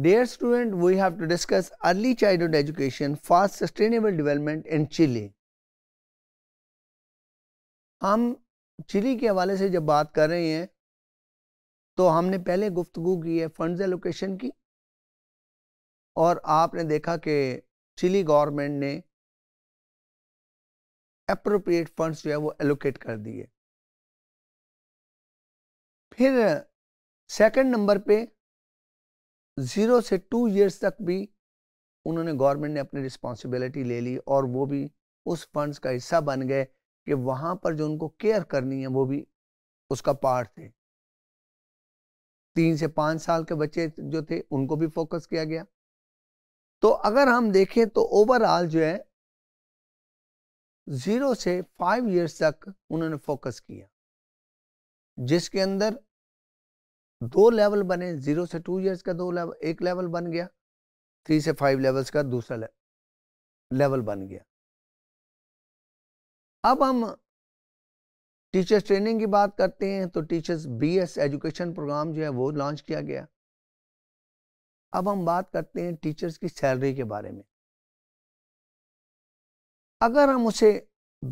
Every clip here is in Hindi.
Dear student, we have to discuss early childhood education for sustainable development in Chile. हम चिली के हवाले से जब बात कर रहे हैं तो हमने पहले गुफ्तु की है फंड एलोकेशन की और आपने देखा कि चिली गवर्नमेंट ने अप्रोप्रिएट फंड्स जो है वो एलोकेट कर दिए फिर सेकंड नंबर पे ज़ीरो से टू ईयर्स तक भी उन्होंने गवर्नमेंट ने अपनी रिस्पॉन्सिबिलिटी ले ली और वो भी उस फंड्स का हिस्सा बन गए कि वहाँ पर जो उनको केयर करनी है वो भी उसका पार्ट थे तीन से पाँच साल के बच्चे जो थे उनको भी फोकस किया गया तो अगर हम देखें तो ओवरऑल जो है ज़ीरो से फाइव इयर्स तक उन्होंने फोकस किया जिसके अंदर दो लेवल बने जीरो से टू ईयर्स का दो लेवल एक लेवल बन गया थ्री से फाइव लेवल्स का दूसरा लेवल बन गया अब हम टीचर्स ट्रेनिंग की बात करते हैं तो टीचर्स बीएस एजुकेशन प्रोग्राम जो है वो लॉन्च किया गया अब हम बात करते हैं टीचर्स की सैलरी के बारे में अगर हम उसे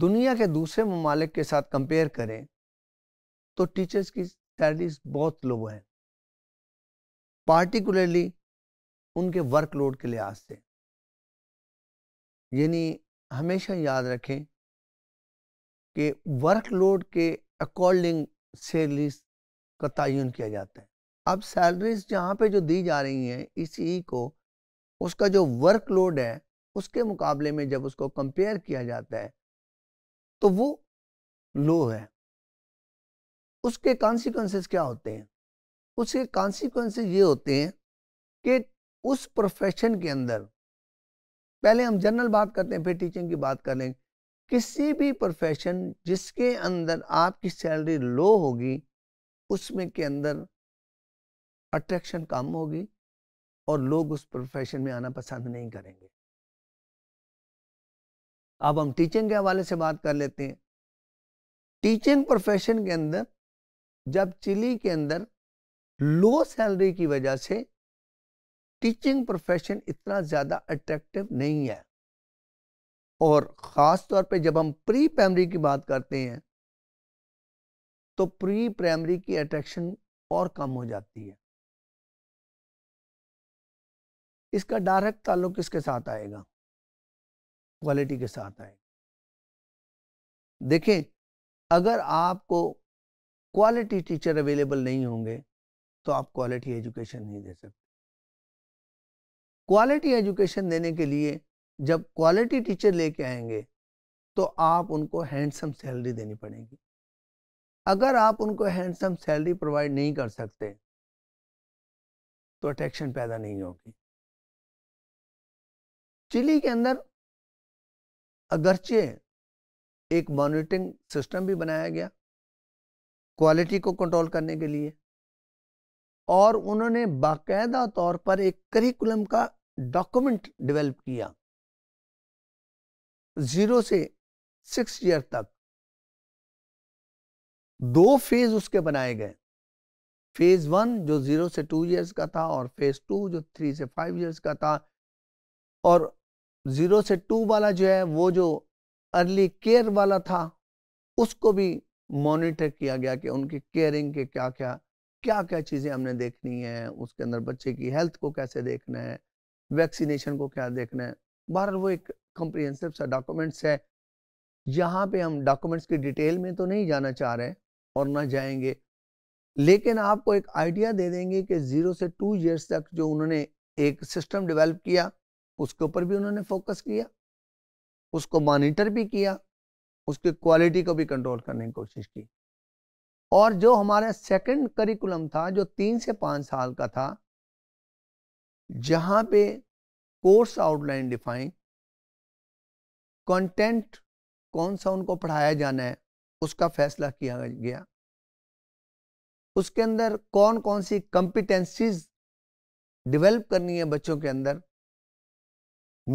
दुनिया के दूसरे ममालिक के साथ कंपेयर करें तो टीचर्स की सैलरीज बहुत लो है पार्टिकुलरली उनके वर्कलोड के लिहाज से यानी हमेशा याद रखें कि वर्कलोड के अकॉर्डिंग सैलरीज का तयन किया जाता है अब सैलरीज जहाँ पे जो दी जा रही हैं इसी को उसका जो वर्कलोड है उसके मुकाबले में जब उसको कंपेयर किया जाता है तो वो लो है उसके कॉन्सिक्वेंसेस क्या होते हैं उसके कॉन्सिक्वेंसेस ये होते हैं कि उस प्रोफेशन के अंदर पहले हम जनरल बात करते हैं फिर टीचिंग की बात कर लेंगे किसी भी प्रोफेशन जिसके अंदर आपकी सैलरी लो होगी उसमें के अंदर अट्रैक्शन कम होगी और लोग उस प्रोफेशन में आना पसंद नहीं करेंगे अब हम टीचिंग के हवाले से बात कर लेते हैं टीचिंग प्रोफेशन के अंदर जब चिली के अंदर लो सैलरी की वजह से टीचिंग प्रोफेशन इतना ज़्यादा अट्रैक्टिव नहीं है और ख़ास तौर पे जब हम प्री प्राइमरी की बात करते हैं तो प्री प्राइमरी की अट्रैक्शन और कम हो जाती है इसका डायरेक्ट ताल्लुक किसके साथ आएगा क्वालिटी के साथ आएगा देखें अगर आपको क्वालिटी टीचर अवेलेबल नहीं होंगे तो आप क्वालिटी एजुकेशन नहीं दे सकते क्वालिटी एजुकेशन देने के लिए जब क्वालिटी टीचर लेके आएंगे तो आप उनको हैंडसम सैलरी देनी पड़ेगी अगर आप उनको हैंडसम सैलरी प्रोवाइड नहीं कर सकते तो अट्रैक्शन पैदा नहीं होगी चिली के अंदर अगरचे एक मॉनिटरिंग सिस्टम भी बनाया गया क्वालिटी को कंट्रोल करने के लिए और उन्होंने बाकायदा तौर पर एक करिकुलम का डॉक्यूमेंट डेवलप किया जीरो से सिक्स ईयर तक दो फेज उसके बनाए गए फेज वन जो जीरो से टू इयर्स का था और फेज टू जो थ्री से फाइव इयर्स का था और जीरो से टू वाला जो है वो जो अर्ली केयर वाला था उसको भी मॉनिटर किया गया कि उनकी केयरिंग के क्या क्या क्या क्या चीज़ें हमने देखनी है उसके अंदर बच्चे की हेल्थ को कैसे देखना है वैक्सीनेशन को क्या देखना है बहर वो एक कंप्रीहेंसिव सा डॉक्यूमेंट्स है यहाँ पे हम डॉक्यूमेंट्स की डिटेल में तो नहीं जाना चाह रहे और ना जाएंगे लेकिन आपको एक आइडिया दे देंगे कि ज़ीरो से टू ईयर्स तक जो उन्होंने एक सिस्टम डिवेलप किया उसके ऊपर भी उन्होंने फोकस किया उसको मॉनिटर भी किया उसके क्वालिटी को भी कंट्रोल करने की कोशिश की और जो हमारा सेकंड करिकुलम था जो तीन से पाँच साल का था जहाँ पे कोर्स आउटलाइन डिफाइन कंटेंट कौन सा उनको पढ़ाया जाना है उसका फैसला किया गया उसके अंदर कौन कौन सी कंपिटेंसीज डेवलप करनी है बच्चों के अंदर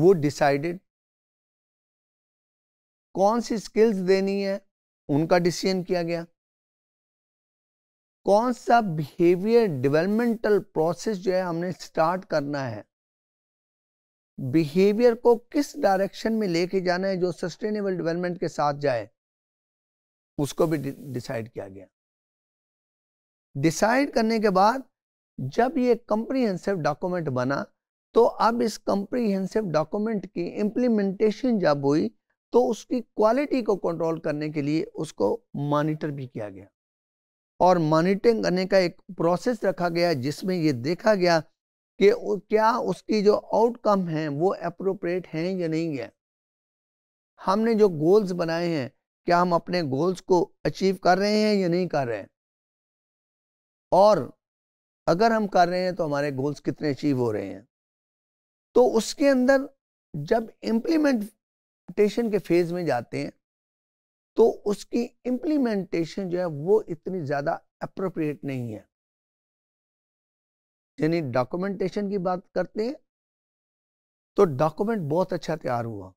वो डिसाइडेड कौन सी स्किल्स देनी है उनका डिसीजन किया गया कौन सा बिहेवियर डेवलपमेंटल प्रोसेस जो है हमने स्टार्ट करना है बिहेवियर को किस डायरेक्शन में लेके जाना है जो सस्टेनेबल डेवलपमेंट के साथ जाए उसको भी डिसाइड किया गया डिसाइड करने के बाद जब ये कंप्रीहेंसिव डॉक्यूमेंट बना तो अब इस कंप्रीहेंसिव डॉक्यूमेंट की इंप्लीमेंटेशन जब हुई तो उसकी क्वालिटी को कंट्रोल करने के लिए उसको मॉनिटर भी किया गया और मॉनिटरिंग करने का एक प्रोसेस रखा गया जिसमें ये देखा गया कि क्या उसकी जो आउटकम है वो अप्रोप्रिएट हैं या नहीं है हमने जो गोल्स बनाए हैं क्या हम अपने गोल्स को अचीव कर रहे हैं या नहीं कर रहे हैं और अगर हम कर रहे हैं तो हमारे गोल्स कितने अचीव हो रहे हैं तो उसके अंदर जब इम्प्लीमेंट इम्प्लीमेंटेशन के फेज में जाते हैं तो उसकी इम्प्लीमेंटेशन जो है वो इतनी ज़्यादा अप्रोप्रिएट नहीं है यानी डॉक्यूमेंटेशन की बात करते हैं तो डॉक्यूमेंट बहुत अच्छा तैयार हुआ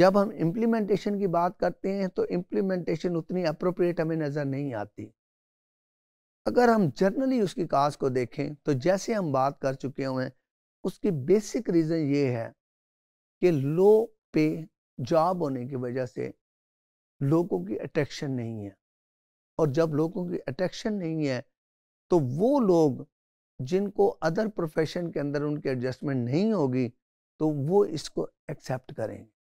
जब हम इम्प्लीमेंटेशन की बात करते हैं तो इम्प्लीमेंटेशन उतनी अप्रोप्रिएट हमें नज़र नहीं आती अगर हम जनरली उसकी काज को देखें तो जैसे हम बात कर चुके हुए हैं उसकी बेसिक रीज़न ये है कि लो पे जॉब होने की वजह से लोगों की अट्रैक्शन नहीं है और जब लोगों की अट्रैक्शन नहीं है तो वो लोग जिनको अदर प्रोफेशन के अंदर उनकी एडजस्टमेंट नहीं होगी तो वो इसको एक्सेप्ट करेंगे